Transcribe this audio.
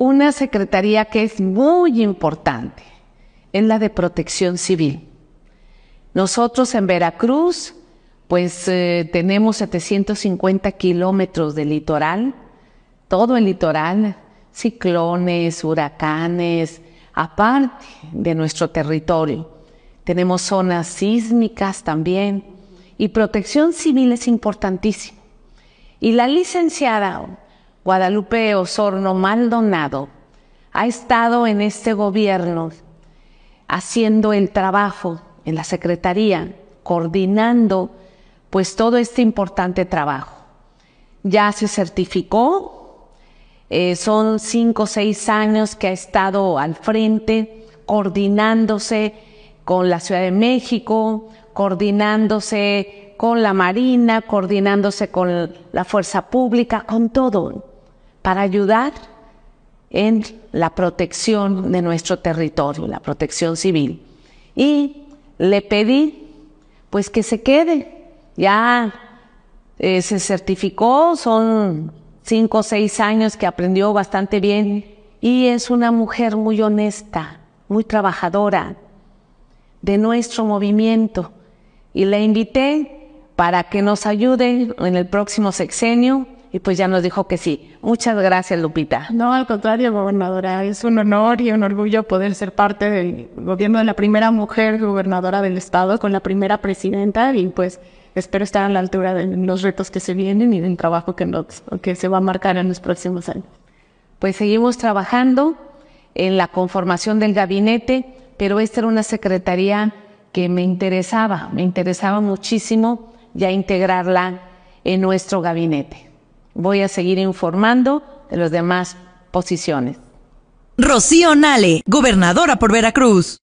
una secretaría que es muy importante, es la de protección civil. Nosotros en Veracruz, pues eh, tenemos 750 kilómetros de litoral, todo el litoral, ciclones, huracanes, aparte de nuestro territorio. Tenemos zonas sísmicas también y protección civil es importantísimo. Y la licenciada Guadalupe Osorno Maldonado ha estado en este gobierno haciendo el trabajo en la Secretaría, coordinando pues todo este importante trabajo. Ya se certificó, eh, son cinco o seis años que ha estado al frente, coordinándose con la Ciudad de México, coordinándose con la Marina, coordinándose con la Fuerza Pública, con todo para ayudar en la protección de nuestro territorio, la protección civil. Y le pedí pues que se quede. Ya eh, se certificó, son cinco o seis años que aprendió bastante bien y es una mujer muy honesta, muy trabajadora de nuestro movimiento. Y la invité para que nos ayude en el próximo sexenio y pues ya nos dijo que sí. Muchas gracias, Lupita. No, al contrario, gobernadora, es un honor y un orgullo poder ser parte del gobierno de la primera mujer gobernadora del estado, con la primera presidenta y pues espero estar a la altura de los retos que se vienen y del trabajo que, nos, se va a marcar en los próximos años. Pues seguimos trabajando en la conformación del gabinete, pero esta era una secretaría que me interesaba, me interesaba muchísimo ya integrarla en nuestro gabinete voy a seguir informando de las demás posiciones. Rocío Nale, gobernadora por Veracruz.